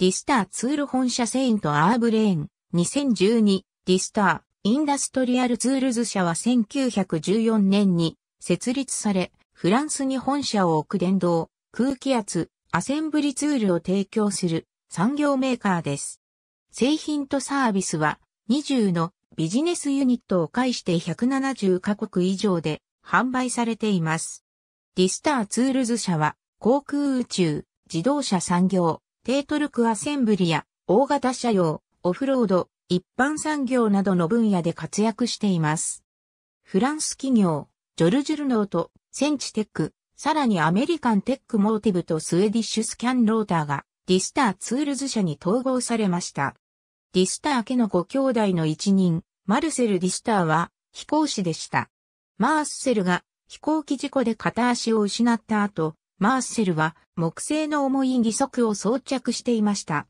ディスターツール本社セイントアーブレーン、2012、ディスター、インダストリアルツールズ社は1914年に設立され、フランスに本社を置く電動、空気圧、アセンブリツールを提供する産業メーカーです。製品とサービスは20のビジネスユニットを介して170カ国以上で販売されています。ディスターツールズ社は航空宇宙、自動車産業、低トルクアセンブリや大型車用、オフロード、一般産業などの分野で活躍しています。フランス企業、ジョルジュルノート、センチテック、さらにアメリカンテックモーティブとスウェディッシュスキャンローターがディスターツールズ社に統合されました。ディスター家のご兄弟の一人、マルセル・ディスターは飛行士でした。マースセルが飛行機事故で片足を失った後、マーセルは木製の重い義足を装着していました。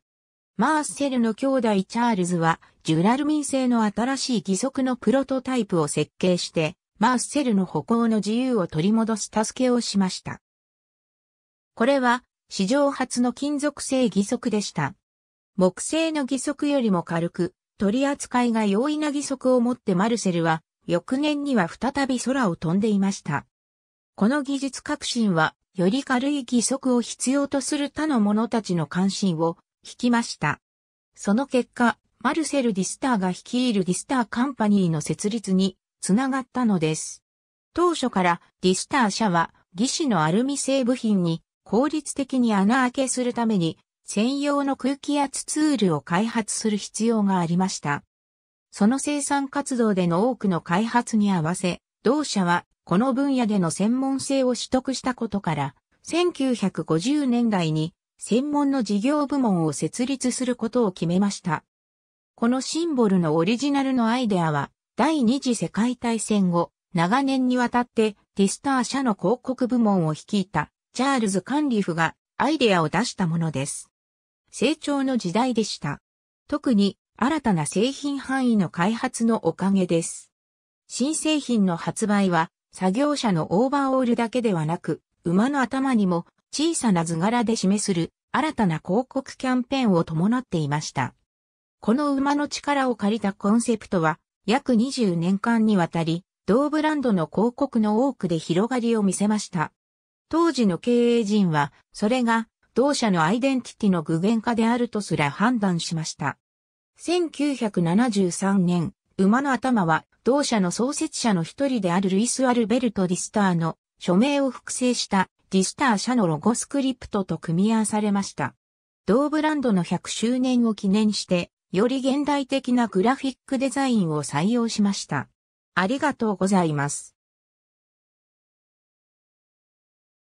マーセルの兄弟チャールズはジュラルミン製の新しい義足のプロトタイプを設計して、マーセルの歩行の自由を取り戻す助けをしました。これは史上初の金属製義足でした。木製の義足よりも軽く、取り扱いが容易な義足を持ってマルセルは、翌年には再び空を飛んでいました。この技術革新はより軽い義足を必要とする他の者たちの関心を引きました。その結果、マルセル・ディスターが率いるディスター・カンパニーの設立につながったのです。当初からディスター社は義肢のアルミ製部品に効率的に穴開けするために専用の空気圧ツールを開発する必要がありました。その生産活動での多くの開発に合わせ、同社はこの分野での専門性を取得したことから、1950年代に専門の事業部門を設立することを決めました。このシンボルのオリジナルのアイデアは、第二次世界大戦後、長年にわたってティスター社の広告部門を率いたチャールズ・カンリフがアイデアを出したものです。成長の時代でした。特に新たな製品範囲の開発のおかげです。新製品の発売は作業者のオーバーオールだけではなく、馬の頭にも小さな図柄で示する新たな広告キャンペーンを伴っていました。この馬の力を借りたコンセプトは、約20年間にわたり、同ブランドの広告の多くで広がりを見せました。当時の経営陣は、それが同社のアイデンティティの具現化であるとすら判断しました。1973年、馬の頭は、同社の創設者の一人であるルイス・アルベルト・ディスターの署名を複製したディスター社のロゴスクリプトと組み合わされました。同ブランドの100周年を記念して、より現代的なグラフィックデザインを採用しました。ありがとうございます。